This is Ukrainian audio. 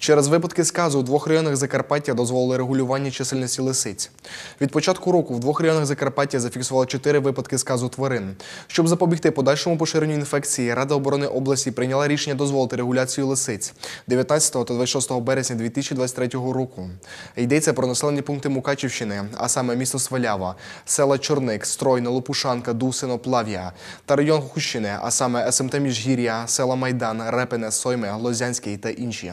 Через випадки сказу у двох районах Закарпаття дозволили регулювання чисельності лисиць. Від початку року в двох районах Закарпаття зафіксували чотири випадки сказу тварин. Щоб запобігти подальшому поширенню інфекції, Рада оборони області прийняла рішення дозволити регуляцію лисиць 19 та 26 березня 2023 року. Йдеться про населені пункти Мукачівщини, а саме місто Свалява, села Чорник, Стройна, Лопушанка, Дусино, Плав'я та район Хущини, а саме СМТ Міжгір'я, села Майдан, Репине, Сойми, Лозянський та інші.